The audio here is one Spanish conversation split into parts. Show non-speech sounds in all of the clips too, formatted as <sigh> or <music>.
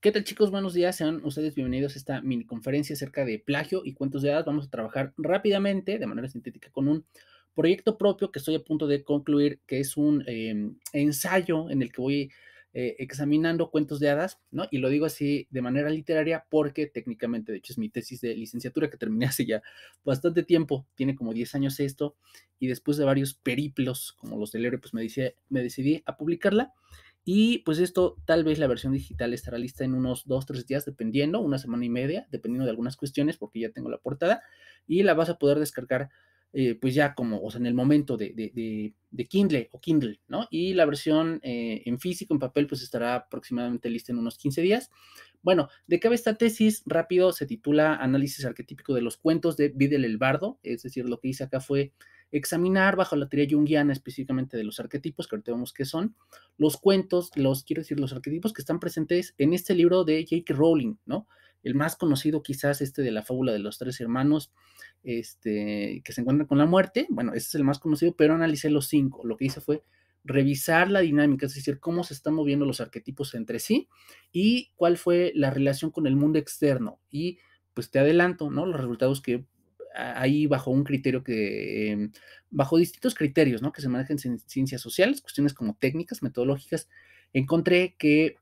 ¿Qué tal chicos? Buenos días, sean ustedes bienvenidos a esta mini conferencia acerca de plagio y cuentos de hadas. Vamos a trabajar rápidamente, de manera sintética, con un proyecto propio que estoy a punto de concluir, que es un em, ensayo en el que voy eh, examinando cuentos de hadas, ¿no? Y lo digo así de manera literaria porque técnicamente, de hecho, es mi tesis de licenciatura que terminé <laughs> hace ya bastante tiempo, tiene como 10 años esto, y después de varios periplos, como los del héroe, pues me decidí a publicarla. Y pues esto, tal vez la versión digital estará lista en unos dos, tres días, dependiendo, una semana y media, dependiendo de algunas cuestiones, porque ya tengo la portada, y la vas a poder descargar, eh, pues ya como, o sea, en el momento de, de, de, Kindle o Kindle, ¿no? Y la versión eh, en físico, en papel, pues estará aproximadamente lista en unos 15 días. Bueno, ¿de qué esta tesis? Rápido, se titula Análisis arquetípico de los cuentos de Videl el Bardo, es decir, lo que hice acá fue examinar bajo la teoría junguiana específicamente de los arquetipos, que ahorita vemos qué son, los cuentos, los, quiero decir, los arquetipos que están presentes en este libro de Jake Rowling, ¿no? El más conocido quizás este de la fábula de los tres hermanos este, que se encuentran con la muerte, bueno, ese es el más conocido, pero analicé los cinco. Lo que hice fue revisar la dinámica, es decir, cómo se están moviendo los arquetipos entre sí y cuál fue la relación con el mundo externo. Y pues te adelanto, ¿no? Los resultados que ahí bajo un criterio que, em, bajo distintos criterios, ¿no? Que se manejan en ciencias sociales, cuestiones como técnicas, metodológicas, encontré que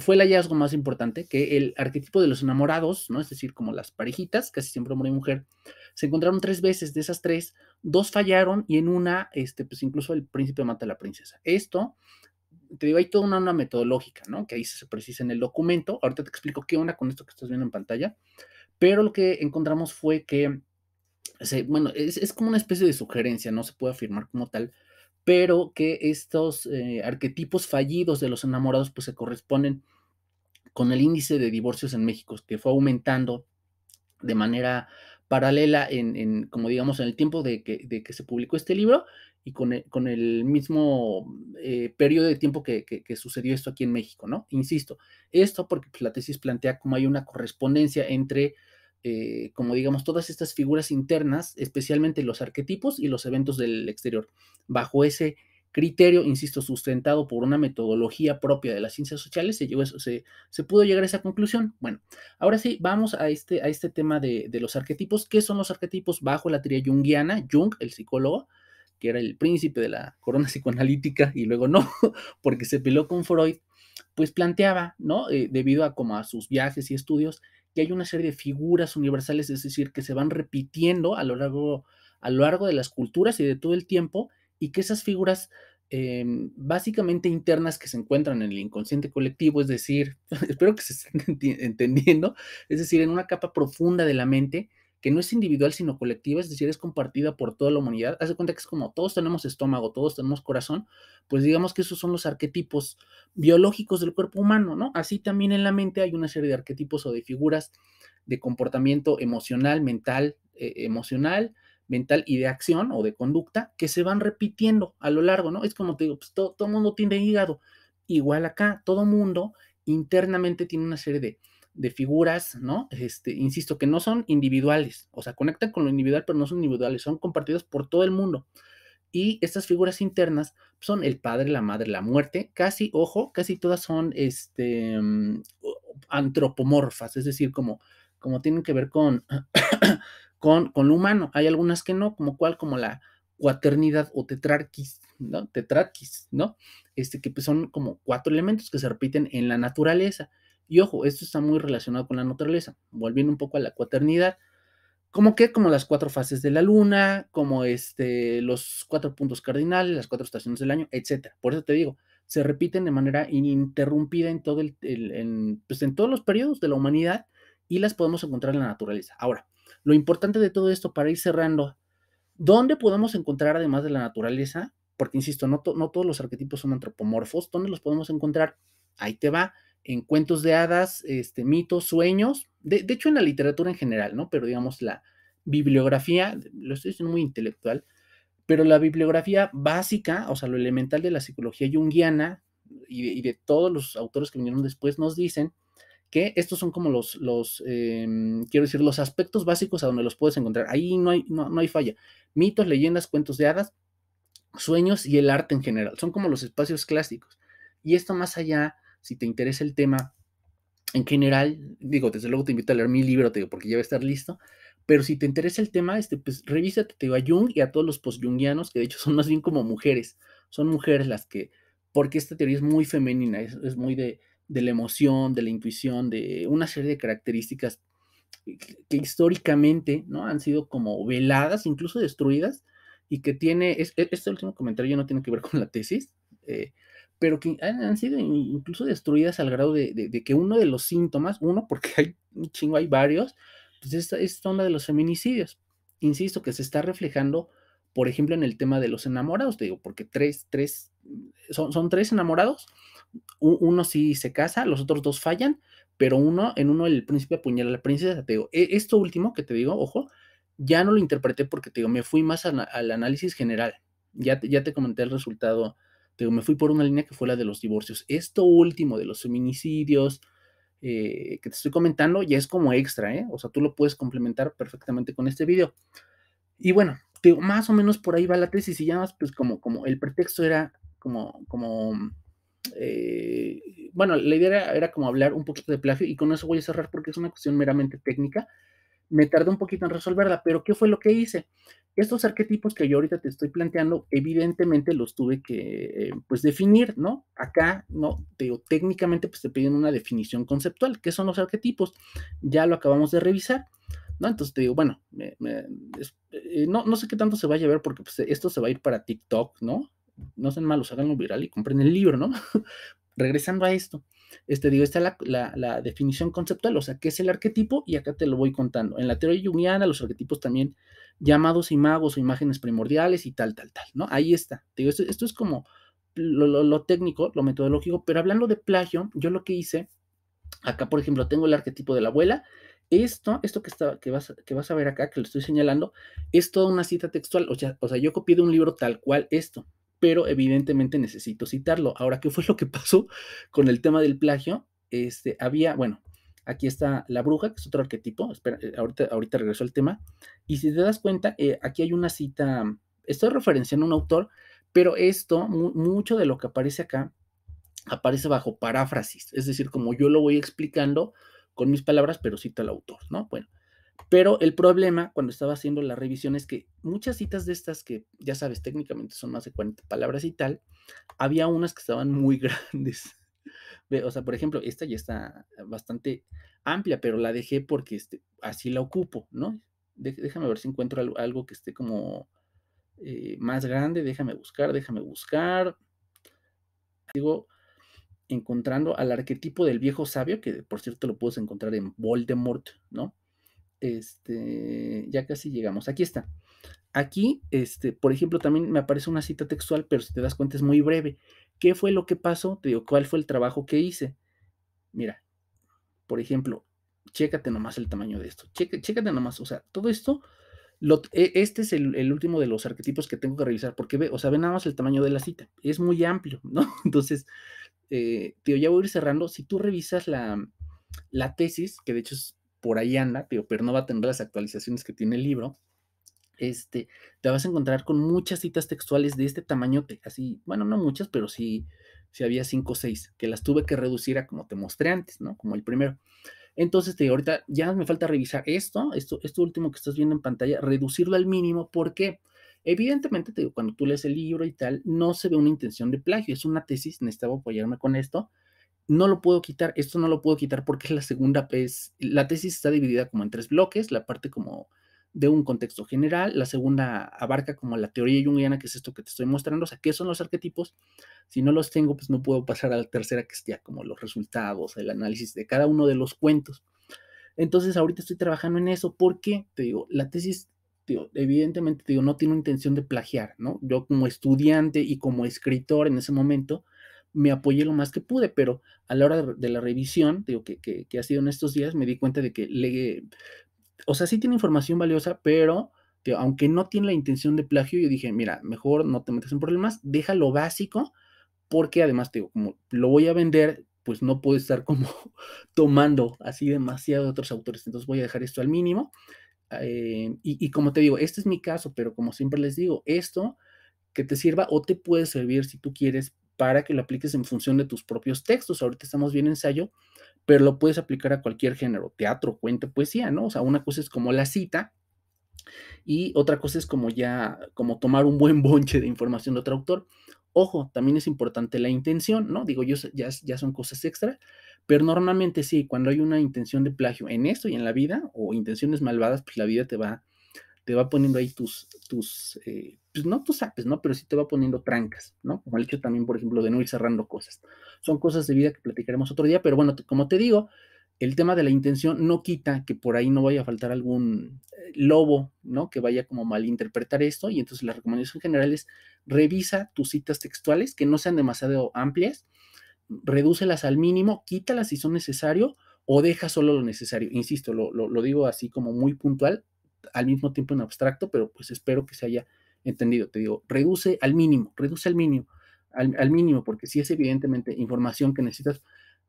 fue el hallazgo más importante, que el arquetipo de los enamorados, ¿no? Es decir, como las parejitas, casi siempre hombre y mujer, se encontraron tres veces, de esas tres, dos fallaron y en una, este, pues incluso el príncipe mata a la princesa. Esto, te digo, ahí toda una, metodológica, ¿no? Que ahí se precisa en el documento. Ahorita te explico qué una con esto que estás viendo en pantalla. Pero lo que encontramos fue que bueno, es, como una especie de sugerencia, no se puede afirmar como tal, pero que estos eh, arquetipos fallidos de los enamorados pues se corresponden con el índice de divorcios en México, que fue aumentando de manera paralela en, en como digamos, en el tiempo de que, se publicó este libro y con el, con el mismo eh, periodo de tiempo que, que, sucedió esto aquí en México, ¿no? Insisto, esto porque pues, la tesis plantea como hay una correspondencia entre eh, como digamos, todas estas figuras internas, especialmente los arquetipos y los eventos del exterior. Bajo ese criterio, insisto, sustentado por una metodología propia de las ciencias sociales, se, se, pudo llegar a esa conclusión. Bueno, ahora sí, vamos a este, a este tema de, los arquetipos. ¿Qué son los arquetipos bajo la teoría Jungiana Jung, el psicólogo, que era el príncipe de la corona <laughs> psicoanalítica y luego no, <laughs> porque se peló con Freud, pues planteaba, ¿no? Eh, debido a como a sus viajes y estudios, que hay una serie de figuras universales, es decir, que se van repitiendo a lo largo, a lo largo de las culturas y de todo el tiempo, y que esas figuras em, básicamente internas que se encuentran en el inconsciente colectivo, es decir, <laughs> espero que se estén entendiendo, es decir, en una capa profunda de la mente, que no es individual sino colectiva, es decir, es compartida por toda la humanidad. Haz de cuenta que es como todos tenemos estómago, todos tenemos corazón, pues digamos que esos son los arquetipos biológicos del cuerpo humano, ¿no? Así también en la mente hay una serie de arquetipos o de figuras de comportamiento emocional, mental, eh, emocional, mental y de acción o de conducta que se van repitiendo a lo largo, ¿no? Es como te digo, pues todo, todo mundo tiene hígado. Igual acá, todo mundo internamente tiene una serie de de figuras, ¿no? Este, insisto, que no son individuales, o sea, conectan con lo individual, pero no son individuales, son compartidos por todo el mundo. Y estas figuras internas son el padre, la madre, la muerte, casi, ojo, casi todas son este, mm, antropomorfas, es decir, como, como tienen que ver con, <coughs> con, lo humano. Hay algunas que no, como cuál, como la cuaternidad o tetrarquis, ¿no? ¿no? Este, que pues, son como cuatro elementos que se repiten en la naturaleza. Y ojo, esto está muy relacionado con la naturaleza, volviendo un poco a la cuaternidad. Como que como las cuatro fases de la luna, como este, los cuatro puntos cardinales, las cuatro estaciones del año, etc. Por eso te digo, se repiten de manera ininterrumpida en, todo el, pues, en, todos los periodos de la humanidad y las podemos encontrar en la naturaleza. Ahora, lo importante de todo esto para ir cerrando, ¿dónde podemos encontrar además de la naturaleza? Porque, insisto, no, no todos los arquetipos son antropomorfos, ¿dónde los podemos encontrar? Ahí te va en cuentos de hadas, este, mitos, sueños, de, hecho en la literatura en general, ¿no? Pero digamos la bibliografía, lo estoy diciendo muy intelectual, pero la bibliografía básica, o sea, lo elemental de la psicología junguiana y de, y de todos los autores que vinieron después nos dicen que estos son como los, los em, quiero decir, los aspectos básicos a donde los puedes encontrar. Ahí no hay, no hay falla. Mitos, leyendas, cuentos de hadas, sueños y el arte en general. Son como los espacios clásicos. Y esto más allá si te interesa el tema en general, digo, desde luego te invito a leer mi libro, te porque ya va a estar listo, pero si te interesa el tema, este, pues revísate, te digo, a Jung y a todos los post-jungianos, que de hecho son más bien como mujeres, son mujeres las que, porque esta teoría es muy femenina, es, muy de, la emoción, de la intuición, de una serie de características que históricamente ¿no? han sido como veladas, incluso destruidas, y que tiene, e, este último comentario no tiene que ver con la tesis, eh, pero que han, sido incluso destruidas al grado de, que uno de los síntomas, uno porque <laughs> hay un chingo, hay varios, pues esta, es onda de los feminicidios, insisto, que se está reflejando, por ejemplo, en el tema de los enamorados, te digo, porque tres, tres, son, tres enamorados, uno sí se casa, los otros dos fallan, pero uno, en uno el príncipe apuñala a la princesa, te digo, e, esto último que te digo, ojo, ya no lo interpreté porque te digo, me fui más al análisis general, ya ya te comenté el resultado me fui por una línea que fue la de los divorcios. Esto último de los feminicidios eh, que te estoy comentando ya es como extra, ¿eh? O sea, tú lo puedes complementar perfectamente con este video. Y bueno, más o menos por ahí va la tesis y ya más, pues como, como el pretexto era como, como mm, eh, bueno, la idea era, como hablar un poquito de plagio y con eso voy a cerrar porque es una cuestión meramente técnica me tardé un poquito en resolverla, pero ¿qué fue lo que hice? Estos arquetipos que yo ahorita te estoy planteando, evidentemente los tuve que, eh, pues, definir, ¿no? Acá, no, te técnicamente, pues, te piden una definición conceptual. ¿Qué son los arquetipos? Ya lo acabamos de revisar. ¿no? Entonces te digo, bueno, eh, no, sé qué tanto se va a llevar porque pues, esto se va a ir para TikTok, ¿no? No sean malos, háganlo viral y compren el libro, ¿no? <laughs> Regresando a esto, este, digo, está la, la, definición conceptual, o sea, qué es el arquetipo, y acá te lo voy contando. En la teoría junguiana, los arquetipos también llamados imagos o imágenes primordiales y tal, tal, tal, ¿no? Ahí está. digo, esto, es como lo, técnico, lo metodológico, pero hablando de plagio, yo lo que hice, acá por ejemplo tengo el arquetipo de la abuela, esto, esto que, está, que, vas, a ver acá, que lo estoy señalando, es toda una cita textual. O sea, o sea, yo copié de un libro tal cual esto pero evidentemente necesito citarlo. Ahora, ¿qué fue lo que pasó con el tema del plagio? Este, había, bueno, aquí está la bruja, que es otro arquetipo, eh, ahorita, ahorita regreso al tema, y si te das cuenta, eh, aquí hay una cita, estoy referenciando a un autor, pero esto, mucho de lo que aparece acá, aparece bajo paráfrasis, es decir, como yo lo voy explicando con mis palabras, pero cita al autor, ¿no? Bueno, pero el problema cuando estaba haciendo la revisión es que muchas citas de estas que ya sabes, técnicamente son más de 40 palabras y tal, había unas que estaban muy <laughs> grandes. O sea, por ejemplo, esta ya está bastante amplia, pero la dejé porque este, así la ocupo, ¿no? déjame ver si encuentro algo, que esté como eh, más grande. Déjame buscar, déjame buscar. Digo, encontrando al arquetipo del viejo sabio, que por cierto lo puedes encontrar en Voldemort, ¿no? este, ya casi llegamos. Aquí está. Aquí, este, por ejemplo, también me aparece una cita textual, pero si te das cuenta es muy breve. ¿Qué fue lo que pasó? Te digo, ¿cuál fue el trabajo que hice? Mira, por ejemplo, chécate nomás el tamaño de esto. Chécate, nomás, o sea, todo esto, e, este es el, último de los arquetipos que tengo que revisar, porque ve, o sea, ve nada más el tamaño de la cita. Es muy amplio, ¿no? <laughs> Entonces, eh, te tío, ya voy a ir cerrando. Si tú revisas la tesis, que de hecho es por ahí anda, pero, pero no va a tener las actualizaciones que tiene el libro. Este, te vas a encontrar con muchas citas textuales de este tamaño, así, bueno, no muchas, pero sí, si había cinco o seis, que las tuve que reducir a como te mostré antes, ¿no? Como el primero. Entonces, te ahorita ya me falta revisar esto, esto, esto último que estás viendo en pantalla, reducirlo al mínimo, porque evidentemente, cuando tú lees el libro y tal, no se ve una intención de plagio, es una tesis, necesitaba apoyarme con esto, no lo puedo quitar, esto no lo puedo quitar porque es la segunda pues, La tesis está dividida como en tres bloques, la parte como de un contexto general, la segunda abarca como la teoría junguiana, que es esto que te estoy mostrando, o sea, qué son los arquetipos. Si no los tengo, pues no puedo pasar a la tercera, que es ya como los resultados, el análisis de cada uno de los cuentos. Entonces, ahorita estoy trabajando en eso porque, te digo, la tesis, digo, evidentemente, digo, no tiene intención de plagiar, ¿no? Yo como estudiante y como escritor en ese momento, me apoyé lo más que pude, pero a la hora de la revisión, digo, que, que, ha sido en estos días, me di cuenta de que le, o sea, sí tiene información valiosa, pero aunque no tiene la intención de plagio, yo dije, mira, mejor no te metas en problemas, deja lo básico, porque además, digo, como lo voy a vender, pues no puedo estar como <laughs> tomando así demasiado de otros autores, entonces voy a dejar esto al mínimo. Eh, y, y como te digo, este es mi caso, pero como siempre les digo, esto que te sirva o te puede servir si tú quieres para que lo apliques en función de tus propios textos. Ahorita estamos bien ensayo, pero lo puedes aplicar a cualquier género, teatro, cuento, poesía, ¿no? O sea, una cosa es como la cita y otra cosa es como ya, como tomar un buen <laughs> bonche de información de otro autor. Ojo, también es importante la intención, ¿no? Digo, yo, ya, ya son cosas extra, pero normalmente sí, cuando hay una intención de plagio en esto y en la vida, o intenciones malvadas, pues la vida te va, te va poniendo ahí tus, tus eh, pues, no tú sabes, ¿no? Pero sí te va poniendo trancas, ¿no? Como el hecho también, por ejemplo, de no ir cerrando cosas. Son cosas de vida que platicaremos otro día, pero bueno, como te digo, el tema de la intención no quita que por ahí no vaya a faltar algún eh, lobo, ¿no? Que vaya como malinterpretar esto. Y entonces la recomendación general es revisa tus citas textuales, que no sean demasiado amplias, redúcelas al mínimo, quítalas si son necesario o deja solo lo necesario. Insisto, lo digo así como muy puntual, al mismo tiempo en abstracto, pero pues espero que se haya entendido, te digo, reduce al mínimo, reduce al mínimo, al, mínimo, porque si es evidentemente información que necesitas,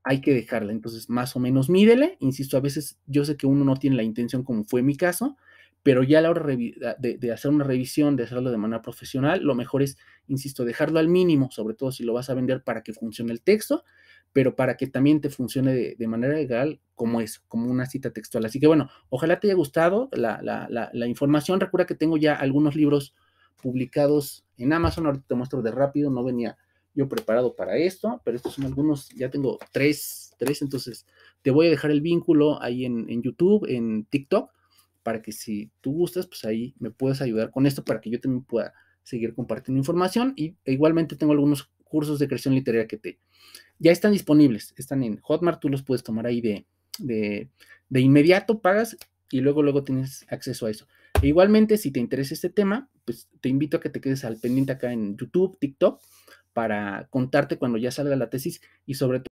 hay que dejarla. Entonces, más o menos mídele, insisto, a veces yo sé que uno no tiene la intención como fue mi caso, pero ya a la hora de, hacer una revisión, de hacerlo de manera profesional, lo mejor es, insisto, dejarlo al mínimo, sobre todo si lo vas a vender para que funcione el texto, pero para que también te funcione de, manera legal como es, como una cita textual. Así que bueno, ojalá te haya gustado la, la, la, la información. Recuerda que tengo ya algunos libros publicados en Amazon. Ahorita te muestro de rápido, no venía yo preparado para esto, pero estos son algunos, ya tengo tres, tres, entonces te voy a dejar el vínculo ahí en, YouTube, en TikTok, para que si tú gustas, pues ahí me puedes ayudar con esto para que yo también pueda seguir compartiendo información y e igualmente tengo algunos cursos de creación literaria que te ya están disponibles, están en Hotmart, tú los puedes tomar ahí de, de, de inmediato, pagas y luego luego tienes acceso a eso. E igualmente, si te interesa este tema, pues, te invito a que te quedes al pendiente acá en YouTube, TikTok, para contarte cuando ya salga la tesis y sobre todo